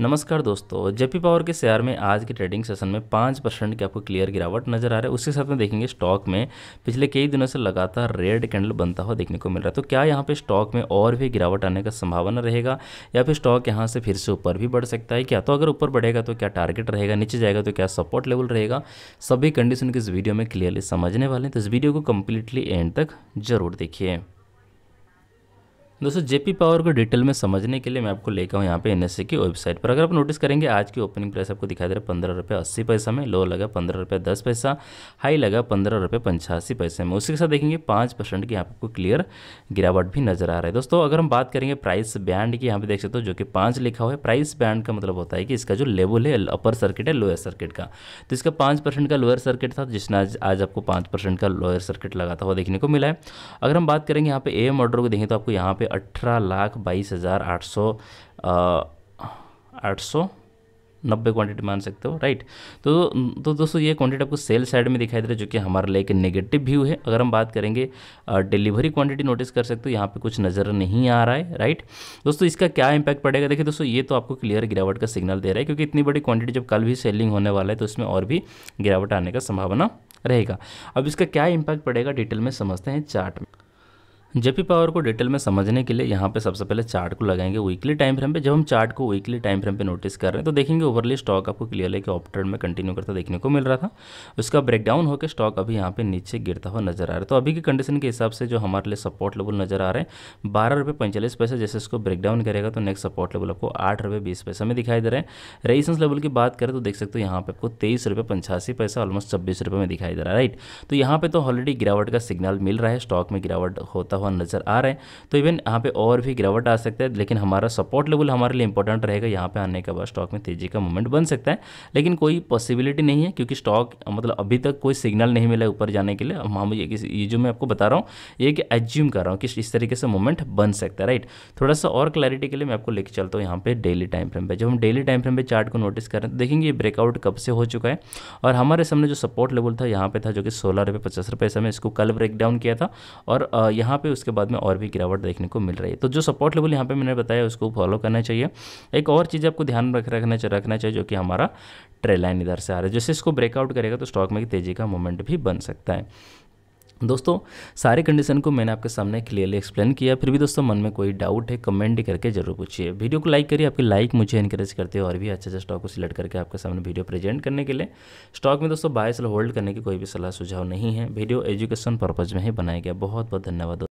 नमस्कार दोस्तों JP power के शेयर में आज के ट्रेडिंग सेशन में पाँच परसेंट की आपको क्लियर गिरावट नजर आ रहा है उसके साथ में देखेंगे स्टॉक में पिछले कई दिनों से लगातार रेड कैंडल बनता हुआ देखने को मिल रहा है तो क्या यहाँ पे स्टॉक में और भी गिरावट आने का संभावना रहेगा या फिर स्टॉक यहाँ से फिर से ऊपर भी बढ़ सकता है क्या तो अगर ऊपर बढ़ेगा तो क्या टारगेट रहेगा नीचे जाएगा तो क्या सपोर्ट लेवल रहेगा सभी कंडीशन की इस वीडियो में क्लियरली समझने वाले हैं तो इस वीडियो को कम्प्लीटली एंड तक जरूर देखिए दोस्तों जेपी पावर को डिटेल में समझने के लिए मैं आपको लेकर हूँ यहाँ पे एन की वेबसाइट पर अगर आप नोटिस करेंगे आज की ओपनिंग प्राइस आपको दिखाई दे रहा है पंद्रह रुपये अस्सी पैसा में लो लगा पंद्रह रुपये दस पैसा हाई लगा पंद्रह रुपये पंचासी पैसे में उसी के साथ देखेंगे पाँच परसेंट की यहाँ पर आपको क्लियर गिरावट भी नजर आ रहा है दोस्तों अगर हम बात करेंगे प्राइस बैंड की यहाँ पे देख सकते हो जो कि पाँच लिखा हुआ है प्राइस बैंड का मतलब होता है कि इसका जो लेवल है अपर सर्किट है लोअर सर्किट का तो इसका पाँच परसेंट का लोअर सर्किट था जिसने आज आज आपको पाँच परसेंट का लोअर सर्किट लगाता हुआ देखने को मिला है अगर हम बात करेंगे यहाँ पे एम ऑर्डर को देखें तो आपको यहाँ पर अठारह लाख बाईस हज़ार आठ सौ आठ सौ नब्बे क्वांटिटी मान सकते हो राइट तो तो दोस्तों ये क्वांटिटी आपको सेल साइड में दिखाई दे रहा है जो कि हमारे लिए एक नेगेटिव व्यू है अगर हम बात करेंगे डिलीवरी क्वांटिटी नोटिस कर सकते हो यहाँ पे कुछ नज़र नहीं आ रहा है राइट दोस्तों इसका क्या इंपैक्ट पड़ेगा देखिए दोस्तों ये तो आपको क्लियर गिरावट का सिग्नल दे रहा है क्योंकि इतनी बड़ी क्वांटिटी जब कल भी सेलिंग होने वाला है तो इसमें और भी गिरावट आने का संभावना रहेगा अब इसका क्या इम्पैक्ट पड़ेगा डिटेल में समझते हैं चार्ट में जेपी पावर को डिटेल में समझने के लिए यहाँ पे सबसे पहले चार्ट को लगाएंगे वीकली टाइम फ्रेम पे जब हम चार्ट को वीकली टाइम फ्रेम पे नोटिस कर रहे हैं तो देखेंगे ओवरली स्टॉक आपको क्लियरली कि ऑप में कंटिन्यू करता देखने को मिल रहा था उसका ब्रेकडाउन होकर स्टॉक अभी यहाँ पे नीचे गिरता हुआ नजर आ रहा है तो अभी की कंडीशन के हिसाब से जो हमारे लिए सपोर्ट लेवल नजर आ रहे हैं बारह रुपये पैंतालीस पैसे जैसे इसको ब्रेकडाउन करेगा तो नेक्स्ट सपोर्ट लेवल आपको आठ रुपये बीस पैसे में दिखाई दे रहे हैं रेजिस्टेंस लेवल की बात करें तो देख सकते हो यहाँ पे आपको तेईस रुपये पंचासी पैसा ऑलमोस्ट छब्बीस रुपये में दिखाई दे रहा है राइट तो यहाँ पे तो ऑलरेडी गिरावट का सिग्नल मिल रहा है स्टॉक में गिरावट होता हुआ नज़र आ रहा है तो इवन यहाँ पे और भी गिरावट आ सकता है लेकिन हमारा सपोर्ट लेवल हमारे लिए इंपॉर्टेंट रहेगा यहाँ पे आने के बाद स्टॉक में तेजी का मूवमेंट बन सकता है लेकिन कोई पॉसिबिलिटी नहीं है क्योंकि स्टॉक मतलब अभी तक कोई सिग्नल नहीं मिला ऊपर जाने के लिए हम ये जो मैं आपको बता रहा हूँ ये कि एज्यूम कर रहा हूँ कि इस तरीके से मूवमेंट बन सकता है राइट थोड़ा सा और क्लैरिटी के लिए मैं आपको लेकर चलता हूँ यहाँ पे डेली टाइम फ्रेम पर जब हम डेली टाइम फ्रेम पे चार्ट को नोटिस करें तो देखेंगे ये ब्रेकआउट कब से हो चुका है और हमारे सामने जो सपोर्ट लेवल था यहाँ पे था जो कि सोलह रुपये पचास रुपये समय इसको कल ब्रेकडाउन किया था और यहाँ पे उसके बाद में और भी गिरावट देखने को मिल रही है तो जो सपोर्ट लेवल यहाँ पे मैंने बताया उसको फॉलो करना चाहिए एक और चीज़ आपको ध्यान रख रखना चाहिए रखना चाहिए जो कि हमारा ट्रेल लाइन इधर से आ रहा है जैसे इसको ब्रेकआउट करेगा तो स्टॉक में तेज़ी का मोमेंट भी बन सकता है दोस्तों सारे कंडीशन को मैंने आपके सामने क्लियरली एक्सप्लेन किया फिर भी दोस्तों मन में कोई डाउट है कमेंट करके जरूर पूछिए वीडियो को लाइक करिए आपकी लाइक मुझे इनकरेज करते हैं और भी अच्छे अच्छे स्टॉक को सिलेक्ट करके आपके सामने वीडियो प्रेजेंट करने के लिए स्टॉक में दोस्तों बायसल होल्ड करने की कोई भी सलाह सुझाव नहीं है वीडियो एजुकेशन पर्पज़ में ही बनाया गया बहुत बहुत धन्यवाद